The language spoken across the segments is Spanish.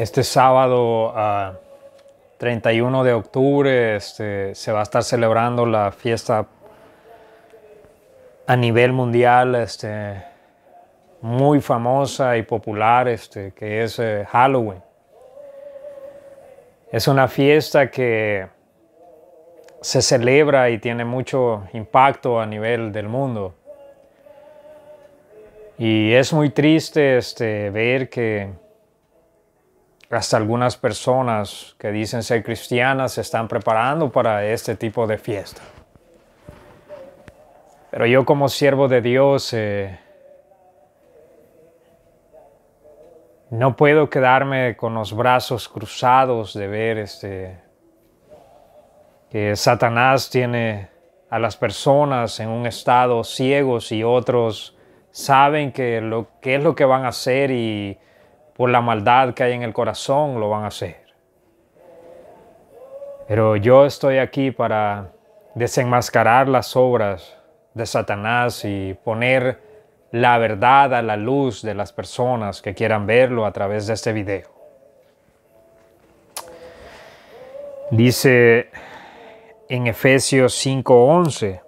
Este sábado 31 ah, de octubre este, se va a estar celebrando la fiesta a nivel mundial este, muy famosa y popular este, que es eh, Halloween. Es una fiesta que se celebra y tiene mucho impacto a nivel del mundo. Y es muy triste ver que hasta algunas personas que dicen ser cristianas se están preparando para este tipo de fiesta. Pero yo como siervo de Dios eh, no puedo quedarme con los brazos cruzados de ver este, que Satanás tiene a las personas en un estado ciegos y otros saben qué es lo que van a hacer y por la maldad que hay en el corazón lo van a hacer. Pero yo estoy aquí para desenmascarar las obras de Satanás y poner la verdad a la luz de las personas que quieran verlo a través de este video. Dice en Efesios 5:11,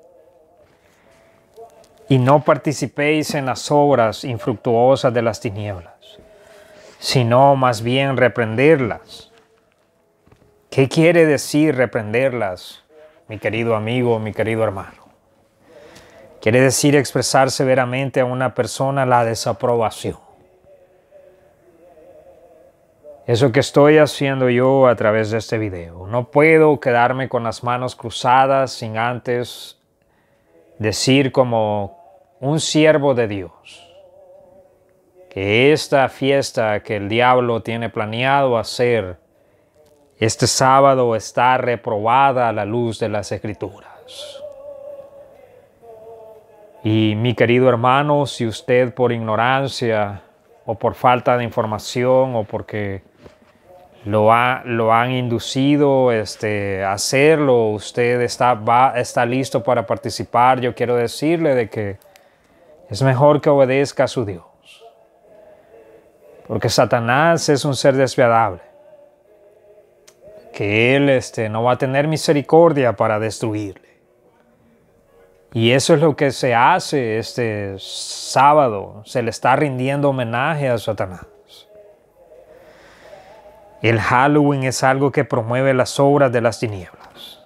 y no participéis en las obras infructuosas de las tinieblas sino más bien reprenderlas. ¿Qué quiere decir reprenderlas, mi querido amigo, mi querido hermano? Quiere decir expresar severamente a una persona la desaprobación. Eso que estoy haciendo yo a través de este video. No puedo quedarme con las manos cruzadas sin antes decir como un siervo de Dios que esta fiesta que el diablo tiene planeado hacer este sábado está reprobada a la luz de las escrituras. Y mi querido hermano, si usted por ignorancia o por falta de información o porque lo, lo han inducido este, a hacerlo, usted está, está listo para participar, yo quiero decirle de que es mejor que obedezca a su Dios. Porque Satanás es un ser despiadable, que él este, no va a tener misericordia para destruirle. Y eso es lo que se hace este sábado, se le está rindiendo homenaje a Satanás. El Halloween es algo que promueve las obras de las tinieblas.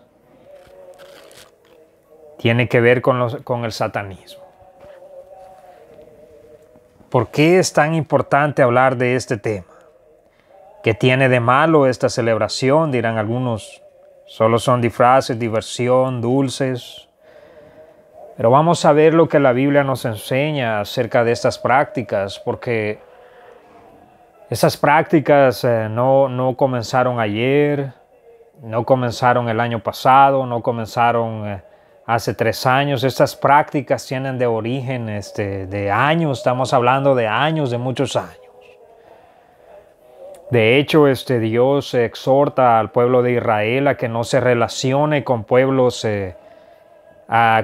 Tiene que ver con el satanismo. ¿Por qué es tan importante hablar de este tema? ¿Qué tiene de malo esta celebración? Dirán algunos. Solo son disfraces, diversión, dulces. Pero vamos a ver lo que la Biblia nos enseña acerca de estas prácticas, porque esas prácticas eh, no, comenzaron ayer, no comenzaron el año pasado, no comenzaron... Eh, hace tres años. Estas prácticas tienen de origen este, de años, estamos hablando de años, de muchos años. De hecho, este, Dios exhorta al pueblo de Israel a que no se relacione con pueblos, eh,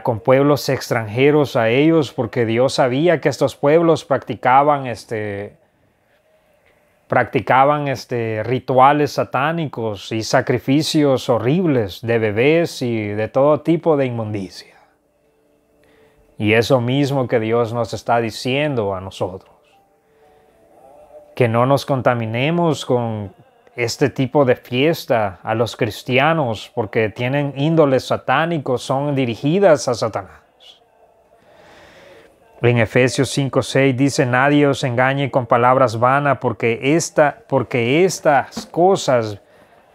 con pueblos extranjeros a ellos, porque Dios sabía que estos pueblos practicaban este, practicaban este, rituales satánicos y sacrificios horribles de bebés y de todo tipo de inmundicia. Y eso mismo que Dios nos está diciendo a nosotros, que no nos contaminemos con este tipo de fiesta a los cristianos porque tienen índoles satánicos, son dirigidas a Satanás. En Efesios 5:6 dice, nadie os engañe con palabras vanas, porque, esta, porque estas cosas,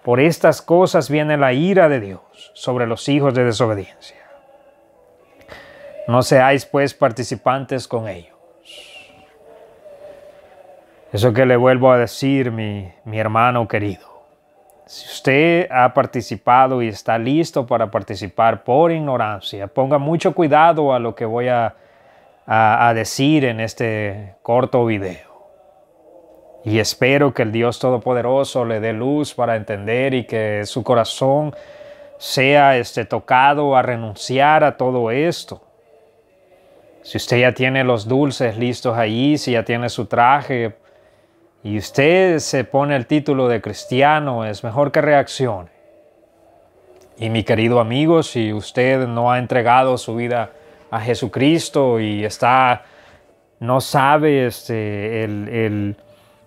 por estas cosas viene la ira de Dios sobre los hijos de desobediencia. No seáis pues participantes con ellos. Eso que le vuelvo a decir, mi, mi hermano querido. Si usted ha participado y está listo para participar por ignorancia, ponga mucho cuidado a lo que voy a a, decir en este corto video. Y espero que el Dios Todopoderoso le dé luz para entender y que su corazón sea este, tocado a renunciar a todo esto. Si usted ya tiene los dulces listos ahí, si ya tiene su traje y usted se pone el título de cristiano, es mejor que reaccione. Y mi querido amigo, si usted no ha entregado su vida a Jesucristo y está, no sabe, este, el,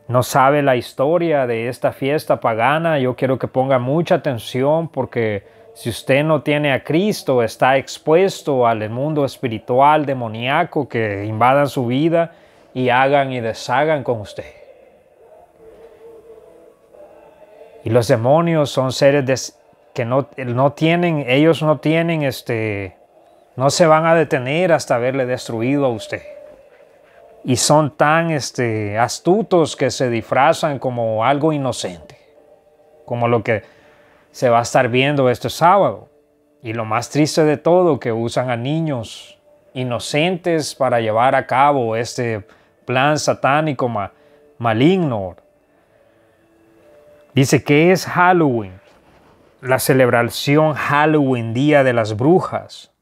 no sabe la historia de esta fiesta pagana, yo quiero que ponga mucha atención porque si usted no tiene a Cristo, está expuesto al mundo espiritual demoníaco que invadan su vida y hagan y deshagan con usted. Y los demonios son seres que no, no tienen, ellos no tienen este, no se van a detener hasta haberle destruido a usted. Y son tan este, astutos que se disfrazan como algo inocente, como lo que se va a estar viendo este sábado. Y lo más triste de todo, que usan a niños inocentes para llevar a cabo este plan satánico maligno. Dice que es Halloween, la celebración Halloween, Día de las Brujas.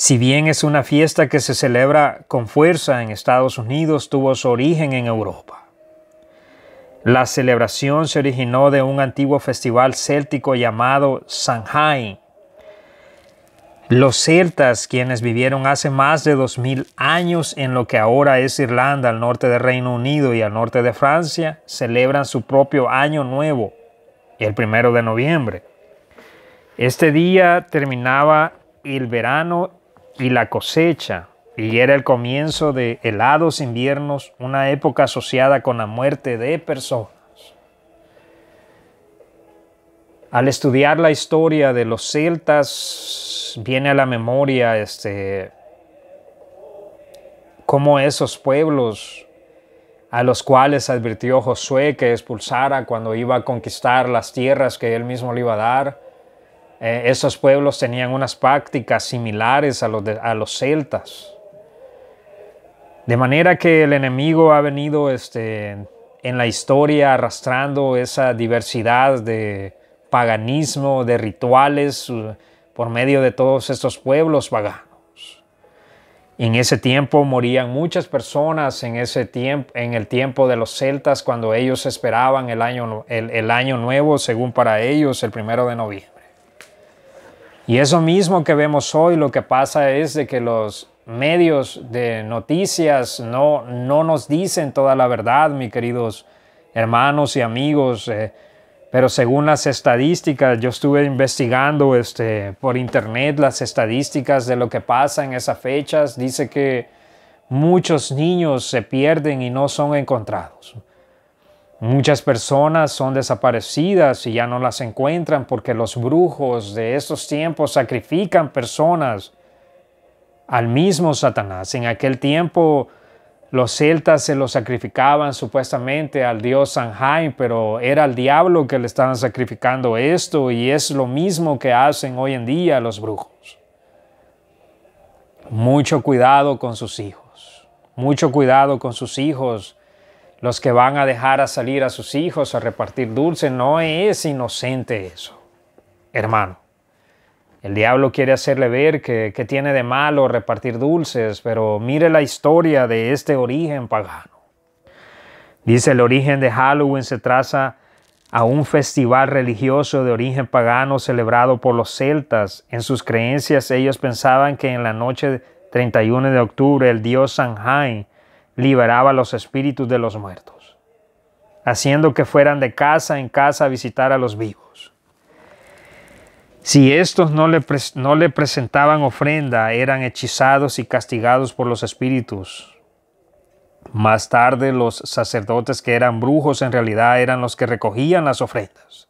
Si bien es una fiesta que se celebra con fuerza en Estados Unidos, tuvo su origen en Europa. La celebración se originó de un antiguo festival céltico llamado Samhain. Los celtas, quienes vivieron hace más de 2000 años en lo que ahora es Irlanda, al norte del Reino Unido y al norte de Francia, celebran su propio año nuevo, el primero de noviembre. Este día terminaba el verano y la cosecha, y era el comienzo de helados inviernos, una época asociada con la muerte de personas. Al estudiar la historia de los celtas, viene a la memoria este, cómo esos pueblos a los cuales advirtió Josué que expulsara cuando iba a conquistar las tierras que él mismo le iba a dar, eh, esos pueblos tenían unas prácticas similares a los, a los celtas. De manera que el enemigo ha venido este, en la historia arrastrando esa diversidad de paganismo, de rituales uh, por medio de todos estos pueblos paganos. en ese tiempo morían muchas personas en, ese tiempo, en el tiempo de los celtas cuando ellos esperaban el año, el año nuevo, según para ellos, el primero de noviembre. Y eso mismo que vemos hoy, lo que pasa es de que los medios de noticias no, no nos dicen toda la verdad, mis queridos hermanos y amigos. Eh, pero según las estadísticas, yo estuve investigando este, por internet las estadísticas de lo que pasa en esas fechas. Dice que muchos niños se pierden y no son encontrados. Muchas personas son desaparecidas y ya no las encuentran porque los brujos de estos tiempos sacrifican personas al mismo Satanás. En aquel tiempo los celtas se lo sacrificaban supuestamente al dios Sanhain, pero era al diablo que le estaban sacrificando esto y es lo mismo que hacen hoy en día los brujos. Mucho cuidado con sus hijos, mucho cuidado con sus hijos los que van a dejar a salir a sus hijos a repartir dulces, no es inocente eso, hermano. El diablo quiere hacerle ver que, tiene de malo repartir dulces, pero mire la historia de este origen pagano. Dice el origen de Halloween se traza a un festival religioso de origen pagano celebrado por los celtas. En sus creencias ellos pensaban que en la noche 31 de octubre el dios Samhain liberaba los espíritus de los muertos, haciendo que fueran de casa en casa a visitar a los vivos. Si estos no le, no le presentaban ofrenda, eran hechizados y castigados por los espíritus. Más tarde los sacerdotes que eran brujos en realidad eran los que recogían las ofrendas.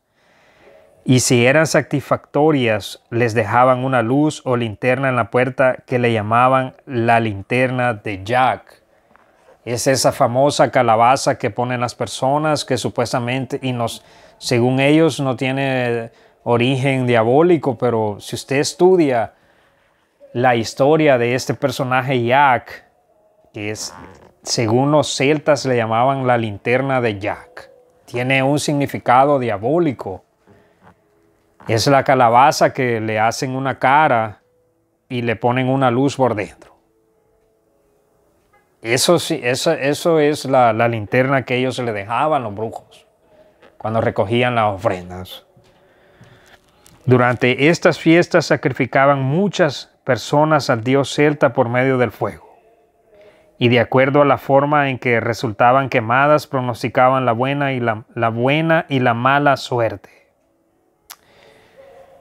Y si eran satisfactorias, les dejaban una luz o linterna en la puerta que le llamaban la linterna de Jack es esa famosa calabaza que ponen las personas que supuestamente, y nos, según ellos, no tiene origen diabólico, pero si usted estudia la historia de este personaje Jack, que es, según los celtas le llamaban la linterna de Jack, tiene un significado diabólico. Es la calabaza que le hacen una cara y le ponen una luz por dentro. Eso sí, eso, eso es la, linterna que ellos le dejaban los brujos cuando recogían las ofrendas. Durante estas fiestas sacrificaban muchas personas al dios celta por medio del fuego. Y de acuerdo a la forma en que resultaban quemadas, pronosticaban la buena y la, la buena y la mala suerte.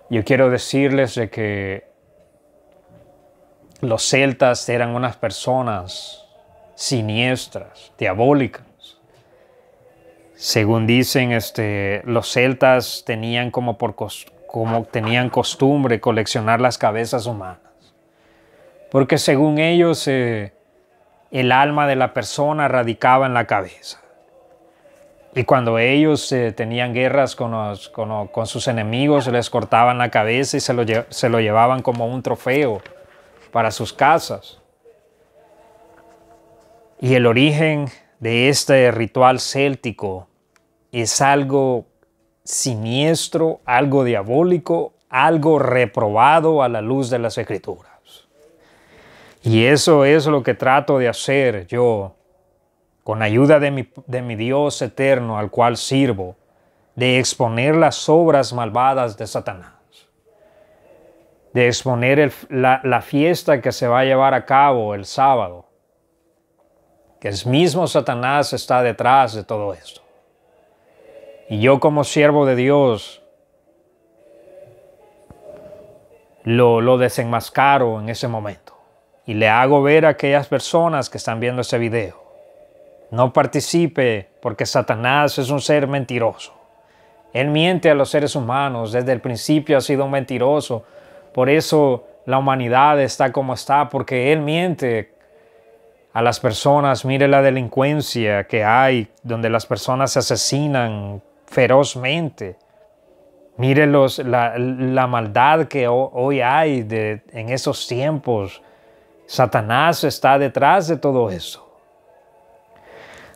Yo quiero decirles de que los celtas eran unas personas siniestras, diabólicas. Según dicen, este, los celtas tenían como, como tenían costumbre coleccionar las cabezas humanas. Porque según ellos, eh, el alma de la persona radicaba en la cabeza. Y cuando ellos eh, tenían guerras con, sus enemigos, les cortaban la cabeza y se lo, se lo llevaban como un trofeo para sus casas. Y el origen de este ritual céltico es algo siniestro, algo diabólico, algo reprobado a la luz de las escrituras. Y eso es lo que trato de hacer yo, con ayuda de mi, Dios eterno al cual sirvo, de exponer las obras malvadas de Satanás, de exponer la fiesta que se va a llevar a cabo el sábado, que el mismo Satanás está detrás de todo esto. Y yo como siervo de Dios lo, lo desenmascaro en ese momento y le hago ver a aquellas personas que están viendo ese video. No participe porque Satanás es un ser mentiroso. Él miente a los seres humanos, desde el principio ha sido un mentiroso. Por eso la humanidad está como está, porque Él miente a las personas, mire la delincuencia que hay, donde las personas se asesinan ferozmente. Mire los, la, la, maldad que hoy hay de, en esos tiempos. Satanás está detrás de todo eso.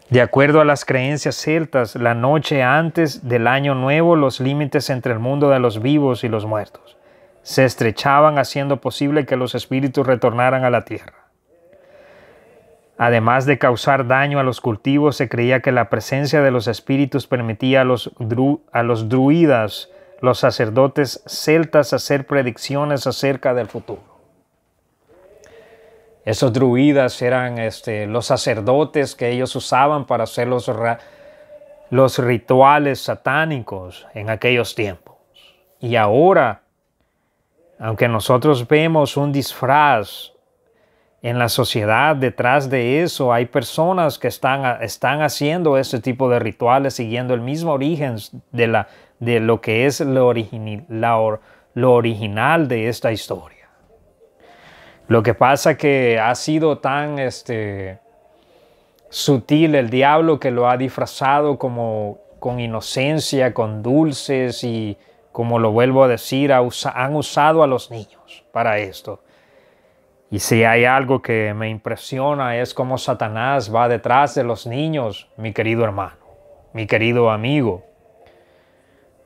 De acuerdo a las creencias celtas, la noche antes del año nuevo los límites entre el mundo de los vivos y los muertos se estrechaban haciendo posible que los espíritus retornaran a la tierra. Además de causar daño a los cultivos, se creía que la presencia de los espíritus permitía a los, druidas, los sacerdotes celtas, hacer predicciones acerca del futuro. Esos druidas eran este, los sacerdotes que ellos usaban para hacer los, los rituales satánicos en aquellos tiempos. Y ahora, aunque nosotros vemos un disfraz en la sociedad detrás de eso. Hay personas que están, están haciendo este tipo de rituales siguiendo el mismo origen de, la, de lo que es lo, original de esta historia. Lo que pasa que ha sido tan este, sutil el diablo que lo ha disfrazado como con inocencia, con dulces y, como lo vuelvo a decir, han usado a los niños para esto. Y si hay algo que me impresiona es cómo Satanás va detrás de los niños, mi querido hermano, mi querido amigo.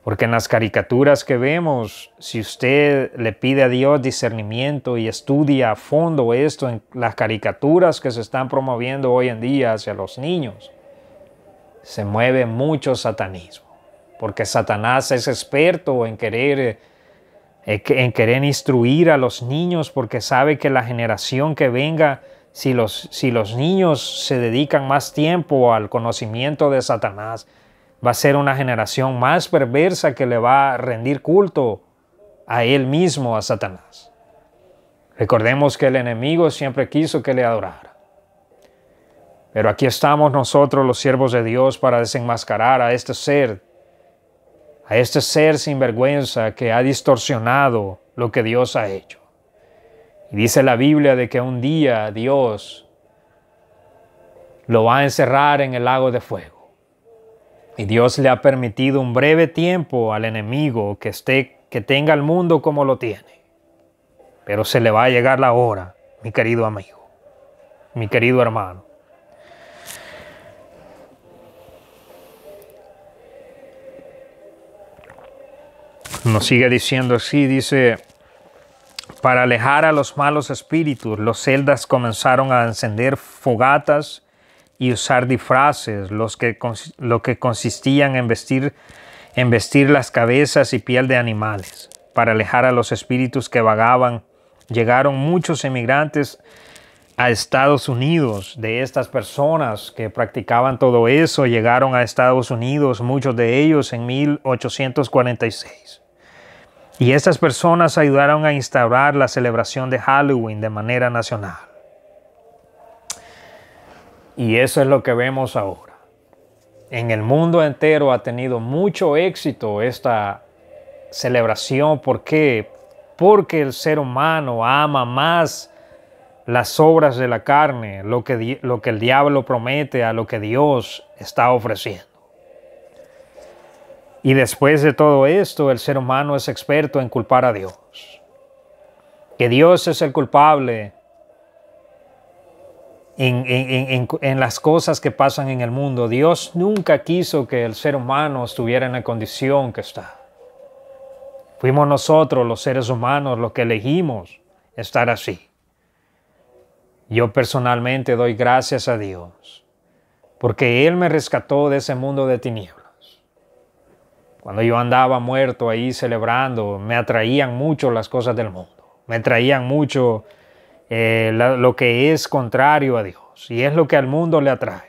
Porque en las caricaturas que vemos, si usted le pide a Dios discernimiento y estudia a fondo esto en las caricaturas que se están promoviendo hoy en día hacia los niños, se mueve mucho satanismo. Porque Satanás es experto en querer eh, en querer instruir a los niños porque sabe que la generación que venga, si los, si los niños se dedican más tiempo al conocimiento de Satanás, va a ser una generación más perversa que le va a rendir culto a él mismo, a Satanás. Recordemos que el enemigo siempre quiso que le adorara. Pero aquí estamos nosotros, los siervos de Dios, para desenmascarar a este ser a este ser sinvergüenza que ha distorsionado lo que Dios ha hecho. Y dice la Biblia de que un día Dios lo va a encerrar en el lago de fuego. Y Dios le ha permitido un breve tiempo al enemigo que esté que tenga el mundo como lo tiene. Pero se le va a llegar la hora, mi querido amigo, mi querido hermano, Nos sigue diciendo así, dice, para alejar a los malos espíritus, los celdas comenzaron a encender fogatas y usar disfraces, los que, lo que consistían en vestir, en vestir las cabezas y piel de animales, para alejar a los espíritus que vagaban. Llegaron muchos emigrantes a Estados Unidos, de estas personas que practicaban todo eso, llegaron a Estados Unidos, muchos de ellos en 1846. Y estas personas ayudaron a instaurar la celebración de Halloween de manera nacional. Y eso es lo que vemos ahora. En el mundo entero ha tenido mucho éxito esta celebración. ¿Por qué? Porque el ser humano ama más las obras de la carne, lo que, lo que el diablo promete a lo que Dios está ofreciendo. Y después de todo esto, el ser humano es experto en culpar a Dios. Que Dios es el culpable en, las cosas que pasan en el mundo. Dios nunca quiso que el ser humano estuviera en la condición que está. Fuimos nosotros, los seres humanos, los que elegimos estar así. Yo personalmente doy gracias a Dios, porque Él me rescató de ese mundo de tinieblas. Cuando yo andaba muerto ahí celebrando, me atraían mucho las cosas del mundo, me atraían mucho eh, lo que es contrario a Dios y es lo que al mundo le atrae.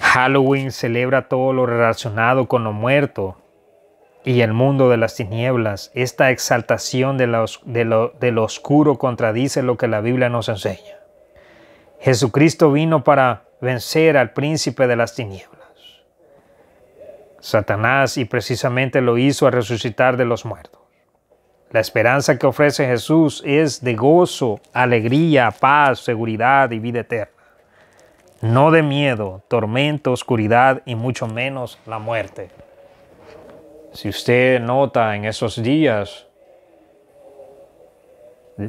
Halloween celebra todo lo relacionado con lo muerto y el mundo de las tinieblas. Esta exaltación de de, lo, oscuro contradice lo que la Biblia nos enseña. Jesucristo vino para vencer al príncipe de las tinieblas. Satanás y precisamente lo hizo a resucitar de los muertos. La esperanza que ofrece Jesús es de gozo, alegría, paz, seguridad y vida eterna. No de miedo, tormento, oscuridad y mucho menos la muerte. Si usted nota en esos días,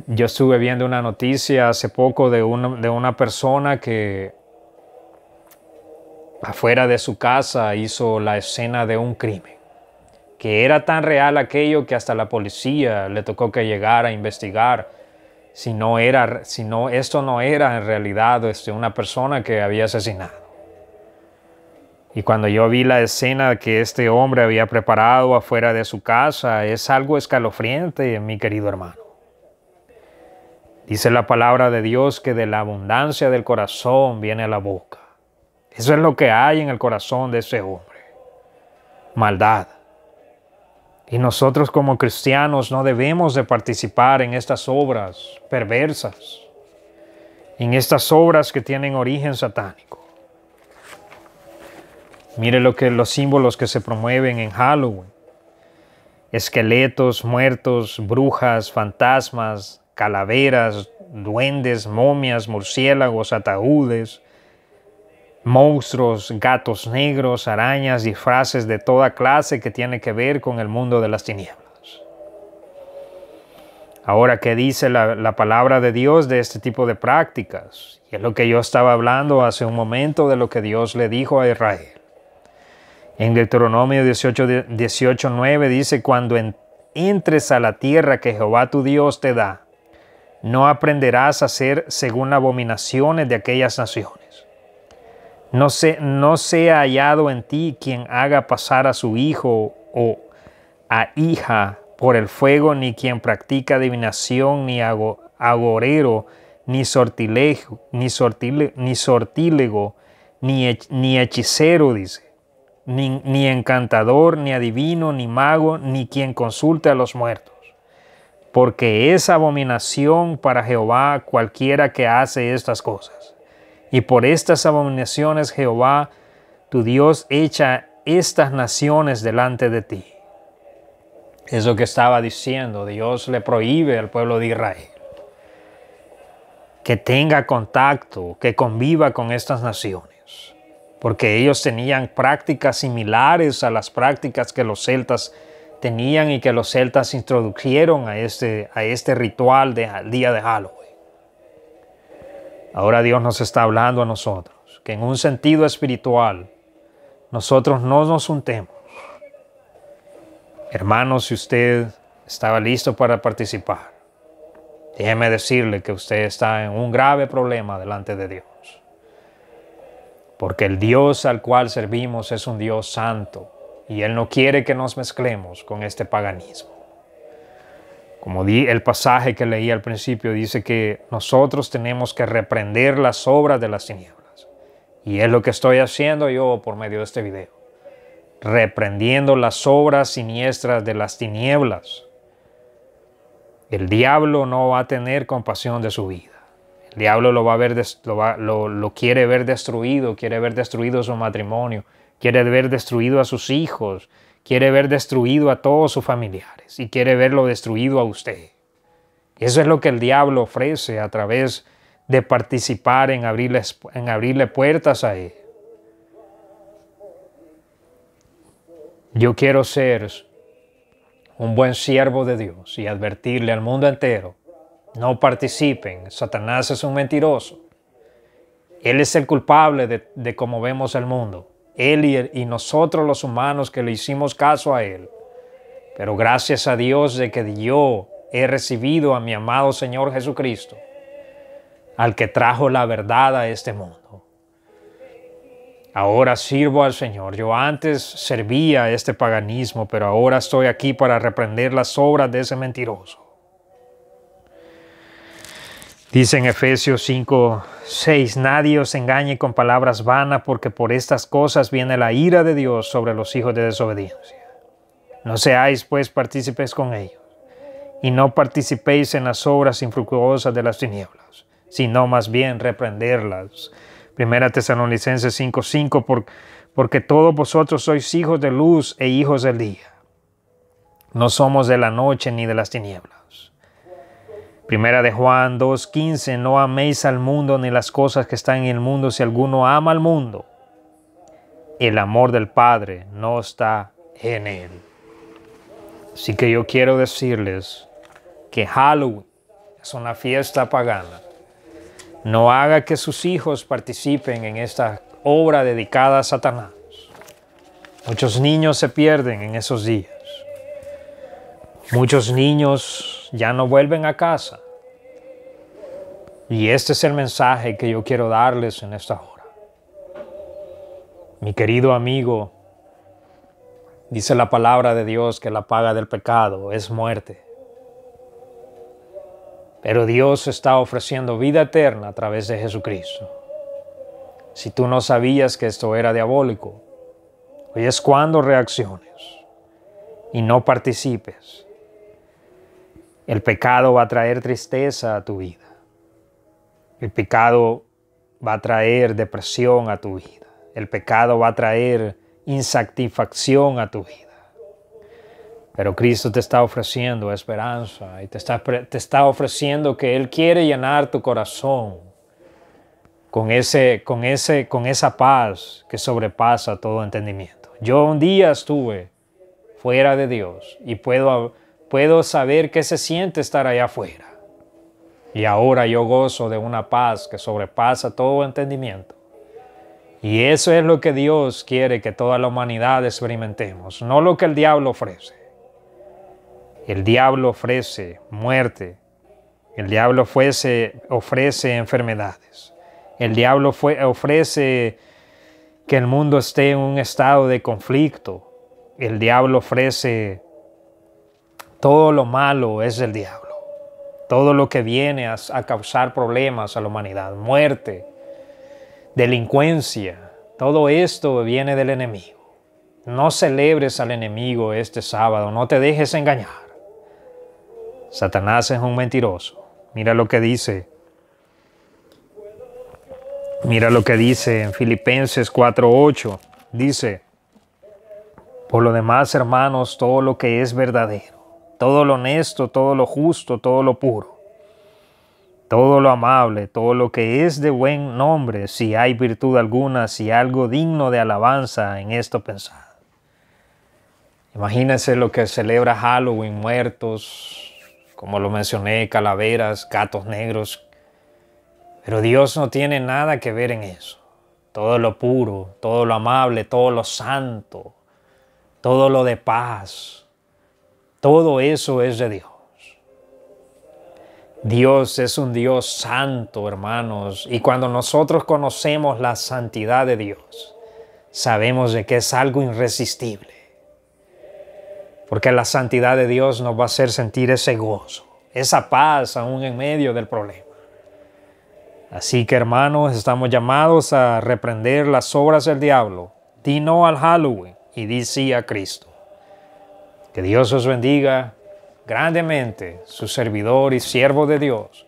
yo estuve viendo una noticia hace poco de una, de una persona que afuera de su casa hizo la escena de un crimen, que era tan real aquello que hasta la policía le tocó que llegara a investigar si no era si no esto no era en realidad este, una persona que había asesinado. Y cuando yo vi la escena que este hombre había preparado afuera de su casa, es algo escalofriante, mi querido hermano. Dice la palabra de Dios que de la abundancia del corazón viene la boca. Eso es lo que hay en el corazón de ese hombre. Maldad. Y nosotros como cristianos no debemos de participar en estas obras perversas, en estas obras que tienen origen satánico. Mire lo que los símbolos que se promueven en Halloween. Esqueletos, muertos, brujas, fantasmas, calaveras, duendes, momias, murciélagos, ataúdes, monstruos, gatos negros, arañas, disfraces de toda clase que tiene que ver con el mundo de las tinieblas. Ahora, ¿qué dice la, palabra de Dios de este tipo de prácticas? Y es lo que yo estaba hablando hace un momento de lo que Dios le dijo a Israel. En Deuteronomio 18, 18 dice, cuando entres a la tierra que Jehová tu Dios te da, no aprenderás a hacer según abominaciones de aquellas naciones no, se, sea hallado en ti quien haga pasar a su hijo o a hija por el fuego, ni quien practica adivinación, ni agorero, ni sortilegio, ni, ni sortílego, ni, hechicero, dice. Ni, ni, encantador, ni adivino, ni mago, ni quien consulte a los muertos. Porque es abominación para Jehová cualquiera que hace estas cosas. Y por estas abominaciones Jehová, tu Dios, echa estas naciones delante de ti. Es lo que estaba diciendo. Dios le prohíbe al pueblo de Israel que tenga contacto, que conviva con estas naciones, porque ellos tenían prácticas similares a las prácticas que los celtas tenían y que los celtas introdujeron a este, a este ritual del día de Halloween. Ahora Dios nos está hablando a nosotros, que en un sentido espiritual nosotros no nos untemos. Hermanos, si usted estaba listo para participar, déjeme decirle que usted está en un grave problema delante de Dios. Porque el Dios al cual servimos es un Dios santo y Él no quiere que nos mezclemos con este paganismo. Como el pasaje que leí al principio, dice que nosotros tenemos que reprender las obras de las tinieblas. Y es lo que estoy haciendo yo por medio de este video. Reprendiendo las obras siniestras de las tinieblas. El diablo no va a tener compasión de su vida. El diablo lo, va a ver, lo, lo quiere ver destruido, quiere ver destruido su matrimonio, quiere ver destruido a sus hijos, quiere ver destruido a todos sus familiares y quiere verlo destruido a usted. Eso es lo que el diablo ofrece a través de participar en abrirle, en abrirle puertas a él. Yo quiero ser un buen siervo de Dios y advertirle al mundo entero, no participen, Satanás es un mentiroso. Él es el culpable de, de cómo vemos el mundo él y, nosotros los humanos que le hicimos caso a él. Pero gracias a Dios de que yo he recibido a mi amado Señor Jesucristo, al que trajo la verdad a este mundo. Ahora sirvo al Señor. Yo antes servía a este paganismo, pero ahora estoy aquí para reprender las obras de ese mentiroso. Dice en Efesios 5, 6, nadie os engañe con palabras vanas, porque por estas cosas viene la ira de Dios sobre los hijos de desobediencia. No seáis pues partícipes con ellos, y no participéis en las obras infructuosas de las tinieblas, sino más bien reprenderlas. Primera Tesalonicenses 5:5, por, porque todos vosotros sois hijos de luz e hijos del día. No somos de la noche ni de las tinieblas. Primera de Juan 2.15, no améis al mundo ni las cosas que están en el mundo si alguno ama al mundo. El amor del Padre no está en él. Así que yo quiero decirles que Halloween es una fiesta pagana. No haga que sus hijos participen en esta obra dedicada a Satanás. Muchos niños se pierden en esos días. Muchos niños ya no vuelven a casa. Y este es el mensaje que yo quiero darles en esta hora. Mi querido amigo, dice la palabra de Dios que la paga del pecado es muerte. Pero Dios está ofreciendo vida eterna a través de Jesucristo. Si tú no sabías que esto era diabólico, hoy es cuando reacciones y no participes el pecado va a traer tristeza a tu vida. El pecado va a traer depresión a tu vida. El pecado va a traer insatisfacción a tu vida. Pero Cristo te está ofreciendo esperanza y te está, te está ofreciendo que Él quiere llenar tu corazón con, ese, con, ese, con esa paz que sobrepasa todo entendimiento. Yo un día estuve fuera de Dios y puedo Puedo saber qué se siente estar allá afuera. Y ahora yo gozo de una paz que sobrepasa todo entendimiento. Y eso es lo que Dios quiere que toda la humanidad experimentemos, no lo que el diablo ofrece. El diablo ofrece muerte. El diablo ofrece, enfermedades. El diablo ofrece que el mundo esté en un estado de conflicto. El diablo ofrece todo lo malo es del diablo. Todo lo que viene a, a causar problemas a la humanidad, muerte, delincuencia, todo esto viene del enemigo. No celebres al enemigo este sábado, no te dejes engañar. Satanás es un mentiroso. Mira lo que dice. Mira lo que dice en Filipenses 4:8. Dice, por lo demás, hermanos, todo lo que es verdadero, todo lo honesto, todo lo justo, todo lo puro, todo lo amable, todo lo que es de buen nombre, si hay virtud alguna, si algo digno de alabanza en esto pensado. Imagínense lo que celebra Halloween, muertos, como lo mencioné, calaveras, gatos negros. Pero Dios no tiene nada que ver en eso. Todo lo puro, todo lo amable, todo lo santo, todo lo de paz, todo eso es de Dios. Dios es un Dios santo, hermanos, y cuando nosotros conocemos la santidad de Dios, sabemos de que es algo irresistible. Porque la santidad de Dios nos va a hacer sentir ese gozo, esa paz aún en medio del problema. Así que hermanos, estamos llamados a reprender las obras del diablo. Di no al Halloween y di sí a Cristo. Que Dios os bendiga grandemente, su servidor y siervo de Dios,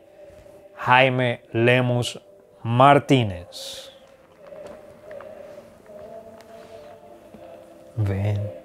Jaime Lemus Martínez. Ven.